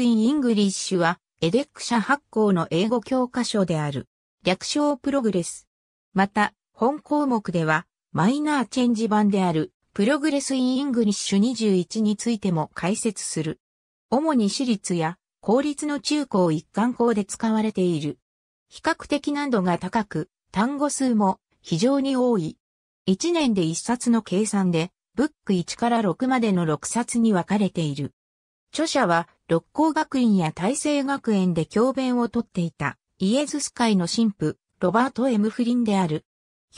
in English は、エデック社発行の英語教科書である。略称プログレス。また、本項目では、マイナーチェンジ版である、プログレス・イン・イングリッシュ21についても解説する。主に私立や公立の中高一貫校で使われている。比較的難度が高く、単語数も非常に多い。1年で1冊の計算で、ブック1から6までの6冊に分かれている。著者は、六甲学院や大成学園で教鞭をとっていた、イエズス会の神父、ロバート・エムフリンである。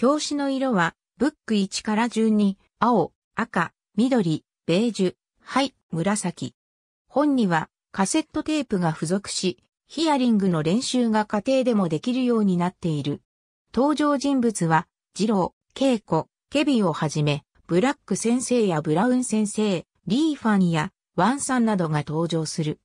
表紙の色は、ブック1から順に、青、赤、緑、ベージュ、灰、紫。本には、カセットテープが付属し、ヒアリングの練習が家庭でもできるようになっている。登場人物は、ジロー、ケイコ、ケビをはじめ、ブラック先生やブラウン先生、リーファンやワンさんなどが登場する。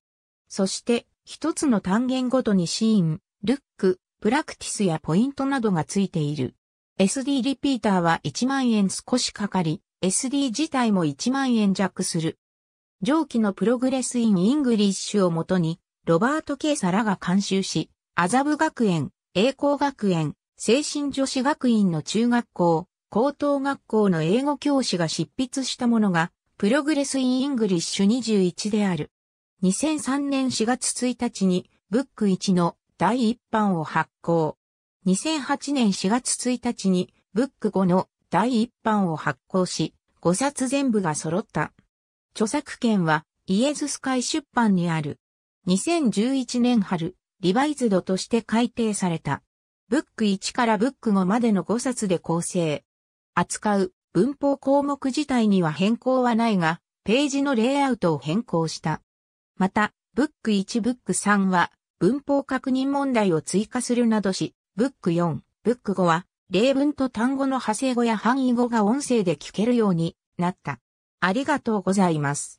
そして、一つの単元ごとにシーン、ルック、プラクティスやポイントなどがついている。SD リピーターは1万円少しかかり、SD 自体も1万円弱する。上記のプログレスインイングリッシュをもとに、ロバート・ケーサらが監修し、麻布学園、栄光学園、精神女子学院の中学校、高等学校の英語教師が執筆したものがプログレス・イン・イングリッシュ21である。2003年4月1日に、ブック1の第1版を発行。2008年4月1日に、ブック5の第1版を発行し、5冊全部が揃った。著作権は、イエズス会出版にある。2011年春、リバイズドとして改定された。ブック1からブック5までの5冊で構成。扱う、文法項目自体には変更はないが、ページのレイアウトを変更した。また、ブック1ブック3は文法確認問題を追加するなどし、ブック4、ブック5は例文と単語の派生語や範囲語が音声で聞けるようになった。ありがとうございます。